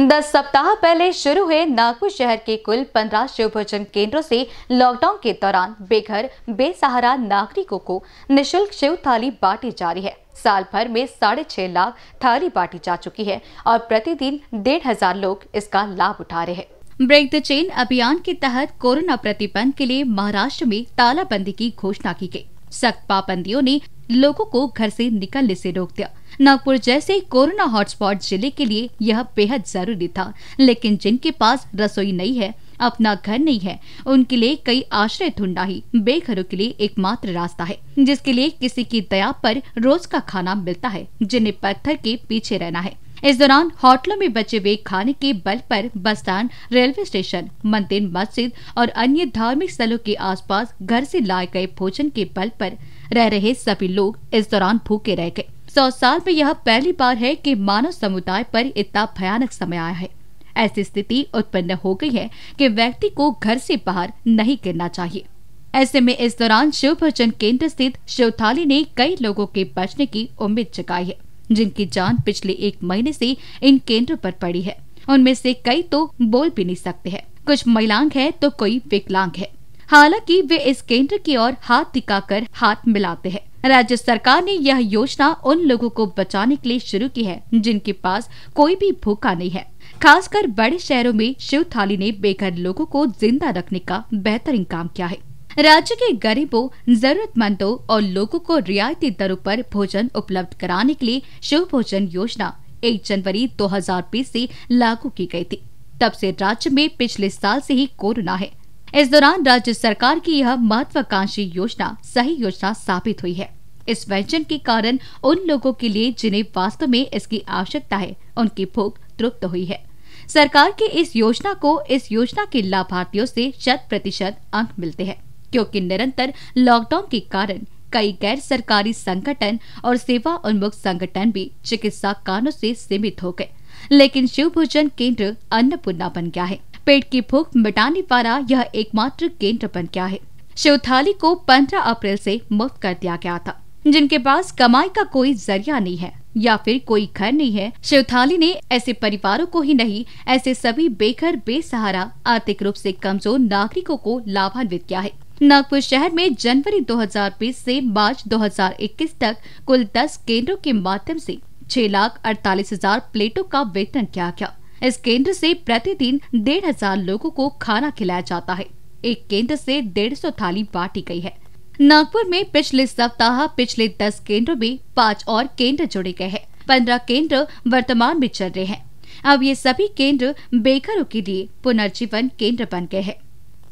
दस सप्ताह पहले शुरू हुए नागपुर शहर के कुल पंद्रह शिव भोजन केंद्रों से लॉकडाउन के दौरान बेघर बेसहारा नागरिकों को निशुल्क शिव थाली बांटी जा रही है साल भर में साढ़े छह लाख थाली बांटी जा चुकी है और प्रतिदिन डेढ़ हजार लोग इसका लाभ उठा रहे हैं ब्रेक द चेन अभियान के तहत कोरोना प्रतिबंध के लिए महाराष्ट्र में तालाबंदी की घोषणा की गयी सख्त पाबंदियों ने लोगों को घर से निकलने से रोक दिया नागपुर जैसे कोरोना हॉटस्पॉट जिले के लिए यह बेहद जरूरी था लेकिन जिनके पास रसोई नहीं है अपना घर नहीं है उनके लिए कई आश्रय ढूंढना ही बेघरों के लिए एकमात्र रास्ता है जिसके लिए किसी की दया पर रोज का खाना मिलता है जिन्हें पत्थर के पीछे रहना है इस दौरान होटलों में बचे हुए खाने के बल पर बस स्टैंड रेलवे स्टेशन मंदिर मस्जिद और अन्य धार्मिक स्थलों के आसपास घर से लाए गए भोजन के बल पर रह रहे सभी लोग इस दौरान भूखे रह गए सौ साल में यह पहली बार है कि मानव समुदाय पर इतना भयानक समय आया है ऐसी स्थिति उत्पन्न हो गई है कि व्यक्ति को घर से बाहर नहीं गिरना चाहिए ऐसे में इस दौरान शिव भजन केंद्र स्थित शिवथाली ने कई लोगों के बचने की उम्मीद जगाई है जिनकी जान पिछले एक महीने से इन केंद्रों पर पड़ी है उनमें से कई तो बोल भी नहीं सकते हैं कुछ महिलांग है तो कोई विकलांग है हालांकि वे इस केंद्र की ओर हाथ दिखाकर हाथ मिलाते हैं राज्य सरकार ने यह योजना उन लोगों को बचाने के लिए शुरू की है जिनके पास कोई भी भूखा नहीं है खासकर बड़े शहरों में शिव थाली ने बेघर लोगों को जिंदा रखने का बेहतरीन काम किया है राज्य के गरीबों जरूरतमंदों और लोगों को रियायती दरों पर भोजन उपलब्ध कराने के लिए शिव भोजन योजना 1 जनवरी 2020 से लागू की गई थी तब से राज्य में पिछले साल से ही कोरोना है इस दौरान राज्य सरकार की यह महत्वाकांक्षी योजना सही योजना साबित हुई है इस व्यंजन के कारण उन लोगों के लिए जिन्हें वास्तव में इसकी आवश्यकता है उनकी भूख तृप्त हुई है सरकार की इस योजना को इस योजना के लाभार्थियों से शत प्रतिशत अंक मिलते हैं क्योंकि निरंतर लॉकडाउन के कारण कई गैर सरकारी संगठन और सेवा उन्मुख संगठन भी चिकित्सा कानों से सीमित हो गए लेकिन शिव भोजन केंद्र अन्नपूर्णा बन गया है पेट की भूख मिटाने वाला यह एकमात्र केंद्र बन गया है शिव थाली को 15 अप्रैल से मुक्त कर दिया गया था जिनके पास कमाई का कोई जरिया नहीं है या फिर कोई घर नहीं है शिव थाली ने ऐसे परिवारों को ही नहीं ऐसे सभी बेघर बेसहारा आर्थिक रूप से कमजोर नागरिकों को लाभान्वित किया है नागपुर शहर में जनवरी 2020 से मार्च 2021 तक कुल 10 केंद्रों के माध्यम से छह लाख अड़तालीस हजार प्लेटों का वितरण किया गया इस केंद्र से प्रतिदिन डेढ़ हजार लोगो को खाना खिलाया जाता है एक केंद्र से डेढ़ सौ थाली बांटी गई है नागपुर में पिछले सप्ताह पिछले दस केंद्रों में पाँच और केंद्र जोड़े गए हैं पंद्रह केंद्र वर्तमान में चल रहे हैं अब ये सभी केंद्र बेघरों के लिए पुनर्जीवन केंद्र बन गए हैं